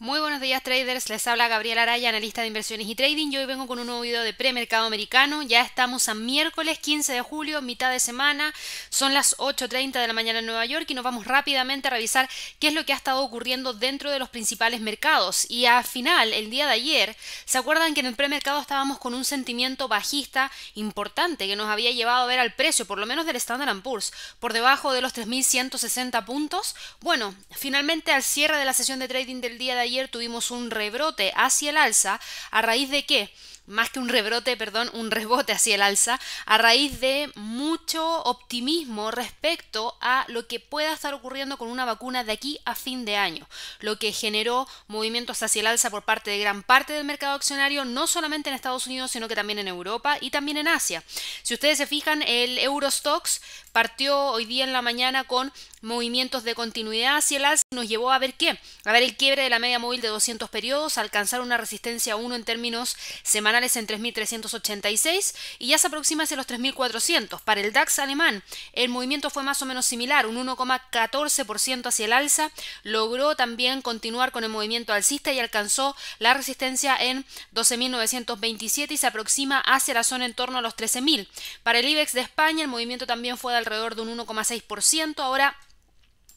Muy buenos días traders, les habla Gabriela Araya, analista de inversiones y trading. Yo hoy vengo con un nuevo video de premercado americano. Ya estamos a miércoles 15 de julio, mitad de semana. Son las 8.30 de la mañana en Nueva York y nos vamos rápidamente a revisar qué es lo que ha estado ocurriendo dentro de los principales mercados. Y al final, el día de ayer, ¿se acuerdan que en el premercado estábamos con un sentimiento bajista importante que nos había llevado a ver al precio, por lo menos del Standard Poor's, por debajo de los 3.160 puntos? Bueno, finalmente al cierre de la sesión de trading del día de ayer, ayer tuvimos un rebrote hacia el alza a raíz de qué? más que un rebrote, perdón, un rebote hacia el alza, a raíz de mucho optimismo respecto a lo que pueda estar ocurriendo con una vacuna de aquí a fin de año, lo que generó movimientos hacia el alza por parte de gran parte del mercado accionario, no solamente en Estados Unidos, sino que también en Europa y también en Asia. Si ustedes se fijan, el Eurostox partió hoy día en la mañana con movimientos de continuidad hacia el alza, y nos llevó a ver qué, a ver el quiebre de la media móvil de 200 periodos, alcanzar una resistencia 1 en términos semanales en 3.386 y ya se aproxima hacia los 3.400. Para el DAX alemán, el movimiento fue más o menos similar, un 1,14% hacia el alza. Logró también continuar con el movimiento alcista y alcanzó la resistencia en 12.927 y se aproxima hacia la zona en torno a los 13.000. Para el IBEX de España, el movimiento también fue de alrededor de un 1,6%. Ahora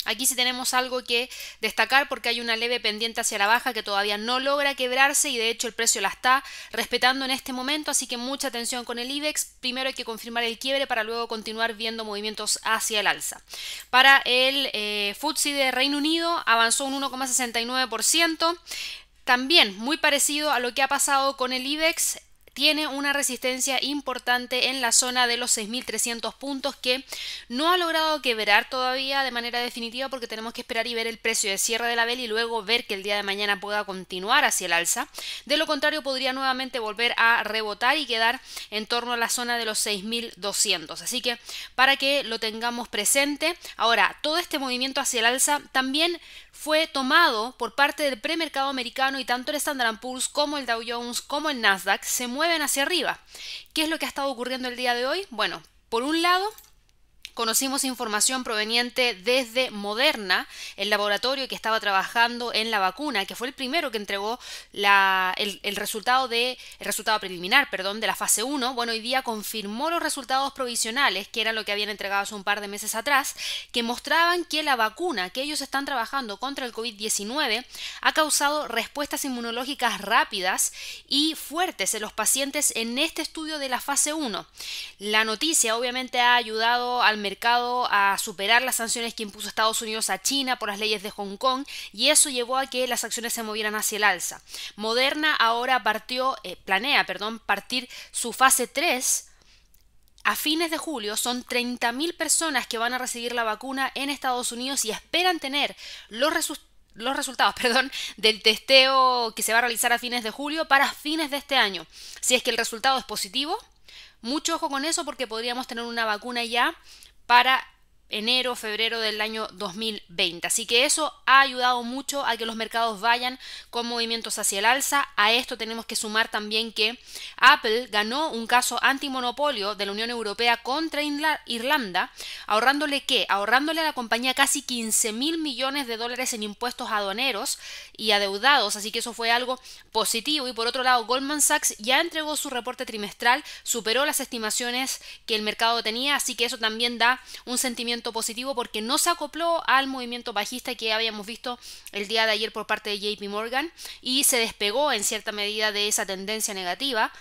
Aquí sí tenemos algo que destacar porque hay una leve pendiente hacia la baja que todavía no logra quebrarse y de hecho el precio la está respetando en este momento, así que mucha atención con el IBEX. Primero hay que confirmar el quiebre para luego continuar viendo movimientos hacia el alza. Para el eh, FTSE de Reino Unido avanzó un 1,69%. También muy parecido a lo que ha pasado con el IBEX, tiene una resistencia importante en la zona de los 6.300 puntos que no ha logrado quebrar todavía de manera definitiva porque tenemos que esperar y ver el precio de cierre de la vela y luego ver que el día de mañana pueda continuar hacia el alza. De lo contrario podría nuevamente volver a rebotar y quedar en torno a la zona de los 6.200. Así que para que lo tengamos presente, ahora todo este movimiento hacia el alza también fue tomado por parte del premercado americano y tanto el Standard Poor's como el Dow Jones como el Nasdaq se mueven mueven hacia arriba. ¿Qué es lo que ha estado ocurriendo el día de hoy? Bueno, por un lado, conocimos información proveniente desde Moderna, el laboratorio que estaba trabajando en la vacuna, que fue el primero que entregó el, resultado de el resultado preliminar, perdón, de la fase 1. Bueno, hoy día confirmó los resultados provisionales, que era lo que habían entregado hace un par de meses atrás, que mostraban que la vacuna que ellos están trabajando contra el COVID-19 ha causado respuestas inmunológicas rápidas y fuertes en los pacientes en este estudio de la fase 1. La noticia obviamente ha ayudado al mercado a superar las sanciones que impuso Estados Unidos a China por las leyes de Hong Kong y eso llevó a que las acciones se movieran hacia el alza. Moderna ahora partió, eh, planea, perdón, partir su fase 3 a fines de julio son 30.000 personas que van a recibir la vacuna en Estados Unidos y esperan tener los, los resultados perdón, del testeo que se va a realizar a fines de julio para fines de este año. Si es que el resultado es positivo, mucho ojo con eso porque podríamos tener una vacuna ya para enero, febrero del año 2020. Así que eso ha ayudado mucho a que los mercados vayan con movimientos hacia el alza. A esto tenemos que sumar también que Apple ganó un caso antimonopolio de la Unión Europea contra Irlanda, ahorrándole que, ahorrándole a la compañía casi 15 mil millones de dólares en impuestos aduaneros y adeudados. Así que eso fue algo positivo. Y por otro lado, Goldman Sachs ya entregó su reporte trimestral, superó las estimaciones que el mercado tenía, así que eso también da un sentimiento positivo porque no se acopló al movimiento bajista que habíamos visto el día de ayer por parte de JP Morgan y se despegó en cierta medida de esa tendencia negativa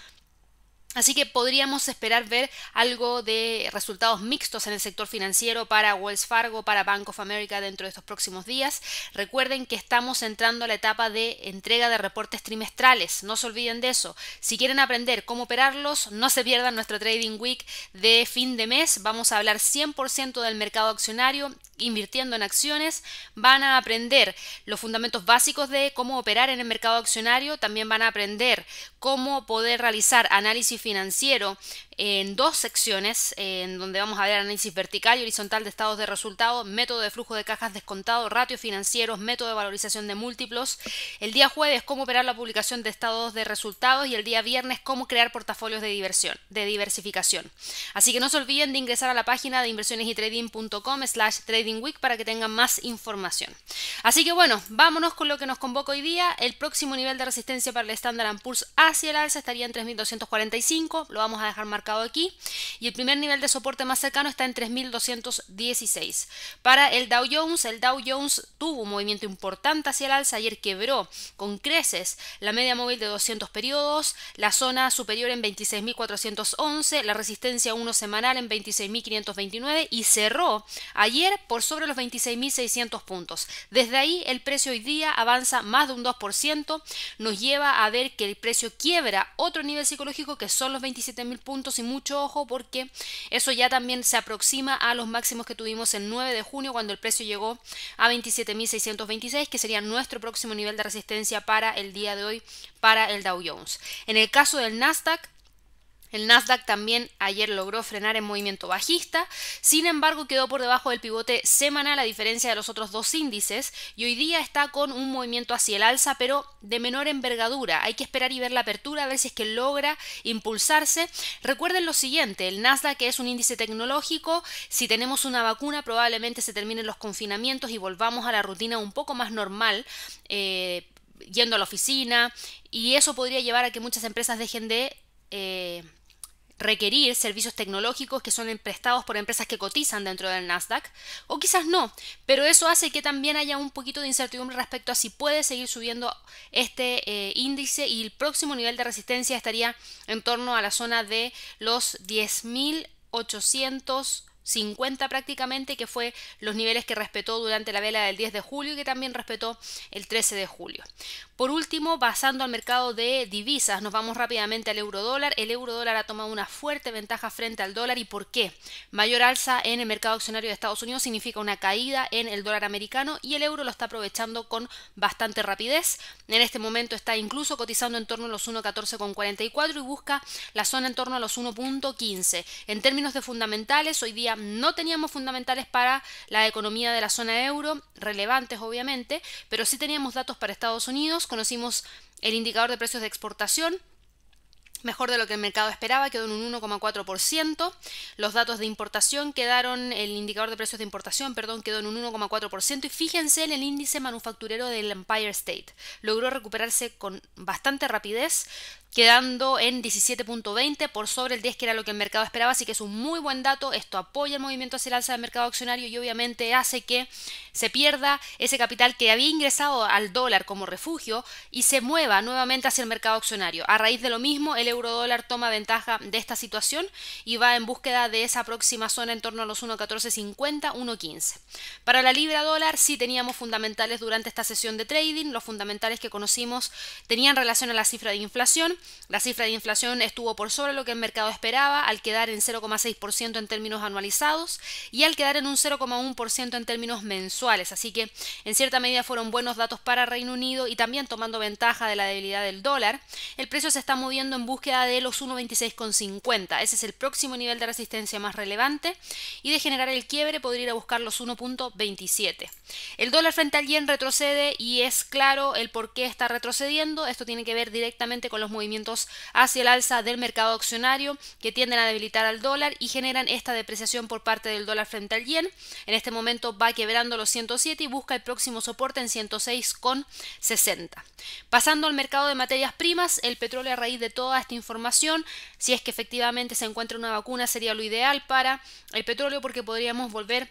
Así que podríamos esperar ver algo de resultados mixtos en el sector financiero para Wells Fargo, para Bank of America dentro de estos próximos días. Recuerden que estamos entrando a la etapa de entrega de reportes trimestrales, no se olviden de eso. Si quieren aprender cómo operarlos, no se pierdan nuestro Trading Week de fin de mes. Vamos a hablar 100% del mercado accionario, invirtiendo en acciones, van a aprender los fundamentos básicos de cómo operar en el mercado accionario, también van a aprender cómo poder realizar análisis financiero en dos secciones, eh, en donde vamos a ver análisis vertical y horizontal de estados de resultados, método de flujo de cajas descontado, ratios financieros, método de valorización de múltiplos. El día jueves, cómo operar la publicación de estados de resultados y el día viernes, cómo crear portafolios de, diversión, de diversificación. Así que no se olviden de ingresar a la página de inversionesytrading.com slash trading Week para que tengan más información. Así que bueno, vámonos con lo que nos convoca hoy día. El próximo nivel de resistencia para el Standard Poor's hacia el alza estaría en 3.245, lo vamos a dejar marcado aquí. Y el primer nivel de soporte más cercano está en 3.216. Para el Dow Jones, el Dow Jones tuvo un movimiento importante hacia el alza, ayer quebró con creces la media móvil de 200 periodos, la zona superior en 26.411, la resistencia 1 semanal en 26.529 y cerró ayer por sobre los 26.600 puntos. Desde ahí el precio hoy día avanza más de un 2%, nos lleva a ver que el precio quiebra otro nivel psicológico que son los 27.000 puntos y mucho ojo porque eso ya también se aproxima a los máximos que tuvimos el 9 de junio cuando el precio llegó a 27.626 que sería nuestro próximo nivel de resistencia para el día de hoy para el Dow Jones. En el caso del Nasdaq el Nasdaq también ayer logró frenar en movimiento bajista, sin embargo quedó por debajo del pivote semanal a diferencia de los otros dos índices y hoy día está con un movimiento hacia el alza pero de menor envergadura. Hay que esperar y ver la apertura a ver si es que logra impulsarse. Recuerden lo siguiente, el Nasdaq es un índice tecnológico, si tenemos una vacuna probablemente se terminen los confinamientos y volvamos a la rutina un poco más normal. Eh, yendo a la oficina y eso podría llevar a que muchas empresas dejen de eh, requerir servicios tecnológicos que son emprestados por empresas que cotizan dentro del Nasdaq, o quizás no, pero eso hace que también haya un poquito de incertidumbre respecto a si puede seguir subiendo este eh, índice y el próximo nivel de resistencia estaría en torno a la zona de los 10.800 50 prácticamente, que fue los niveles que respetó durante la vela del 10 de julio y que también respetó el 13 de julio. Por último, pasando al mercado de divisas, nos vamos rápidamente al euro dólar. El euro dólar ha tomado una fuerte ventaja frente al dólar y por qué. Mayor alza en el mercado accionario de Estados Unidos significa una caída en el dólar americano y el euro lo está aprovechando con bastante rapidez. En este momento está incluso cotizando en torno a los 1.14,44 y busca la zona en torno a los 1.15. En términos de fundamentales, hoy día no teníamos fundamentales para la economía de la zona euro, relevantes obviamente, pero sí teníamos datos para Estados Unidos, conocimos el indicador de precios de exportación, mejor de lo que el mercado esperaba, quedó en un 1,4%. Los datos de importación quedaron, el indicador de precios de importación, perdón, quedó en un 1,4%. Y fíjense en el índice manufacturero del Empire State. Logró recuperarse con bastante rapidez, quedando en 17.20 por sobre el 10 que era lo que el mercado esperaba, así que es un muy buen dato, esto apoya el movimiento hacia el alza del mercado accionario y obviamente hace que se pierda ese capital que había ingresado al dólar como refugio y se mueva nuevamente hacia el mercado accionario. A raíz de lo mismo, el euro dólar toma ventaja de esta situación y va en búsqueda de esa próxima zona en torno a los 1.1450, 1.15. Para la libra dólar sí teníamos fundamentales durante esta sesión de trading, los fundamentales que conocimos tenían relación a la cifra de inflación, la cifra de inflación estuvo por sobre lo que el mercado esperaba, al quedar en 0,6% en términos anualizados y al quedar en un 0,1% en términos mensuales. Así que, en cierta medida, fueron buenos datos para Reino Unido y también tomando ventaja de la debilidad del dólar. El precio se está moviendo en búsqueda de los 1,26,50. Ese es el próximo nivel de resistencia más relevante y de generar el quiebre podría ir a buscar los 1.27. El dólar frente al yen retrocede y es claro el por qué está retrocediendo. Esto tiene que ver directamente con los movimientos hacia el alza del mercado accionario que tienden a debilitar al dólar y generan esta depreciación por parte del dólar frente al yen. En este momento va quebrando los 107 y busca el próximo soporte en 106,60. Pasando al mercado de materias primas, el petróleo a raíz de toda esta información, si es que efectivamente se encuentra una vacuna sería lo ideal para el petróleo porque podríamos volver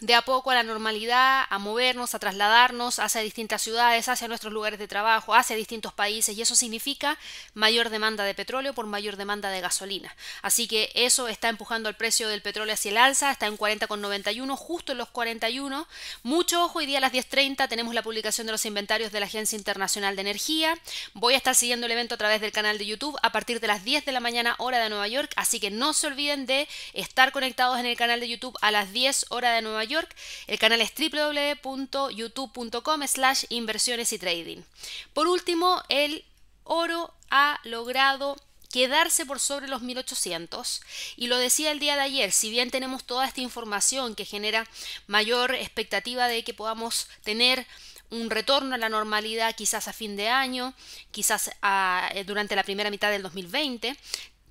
de a poco a la normalidad, a movernos, a trasladarnos hacia distintas ciudades, hacia nuestros lugares de trabajo, hacia distintos países y eso significa mayor demanda de petróleo por mayor demanda de gasolina. Así que eso está empujando el precio del petróleo hacia el alza, está en 40,91, justo en los 41. Mucho ojo, hoy día a las 10.30 tenemos la publicación de los inventarios de la Agencia Internacional de Energía. Voy a estar siguiendo el evento a través del canal de YouTube a partir de las 10 de la mañana hora de Nueva York, así que no se olviden de estar conectados en el canal de YouTube a las 10 hora de Nueva York York. El canal es www.youtube.com slash inversiones y trading. Por último, el oro ha logrado quedarse por sobre los 1800 y lo decía el día de ayer, si bien tenemos toda esta información que genera mayor expectativa de que podamos tener un retorno a la normalidad quizás a fin de año, quizás eh, durante la primera mitad del 2020.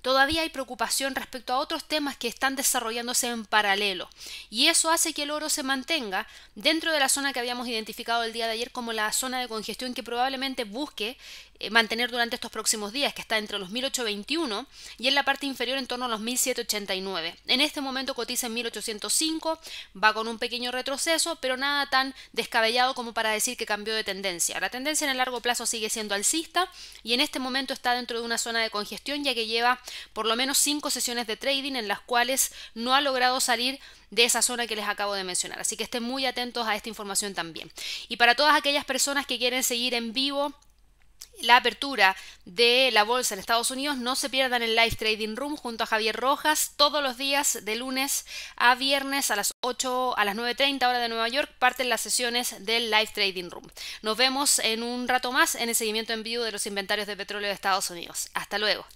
Todavía hay preocupación respecto a otros temas que están desarrollándose en paralelo y eso hace que el oro se mantenga dentro de la zona que habíamos identificado el día de ayer como la zona de congestión que probablemente busque eh, mantener durante estos próximos días, que está entre los 1821 y en la parte inferior en torno a los 1789. En este momento cotiza en 1805, va con un pequeño retroceso, pero nada tan descabellado como para decir que cambió de tendencia. La tendencia en el largo plazo sigue siendo alcista y en este momento está dentro de una zona de congestión ya que lleva por lo menos 5 sesiones de trading en las cuales no ha logrado salir de esa zona que les acabo de mencionar. Así que estén muy atentos a esta información también. Y para todas aquellas personas que quieren seguir en vivo la apertura de la bolsa en Estados Unidos, no se pierdan el Live Trading Room junto a Javier Rojas todos los días de lunes a viernes a las 8 a las 9:30 hora de Nueva York parten las sesiones del Live Trading Room. Nos vemos en un rato más en el seguimiento en vivo de los inventarios de petróleo de Estados Unidos. Hasta luego.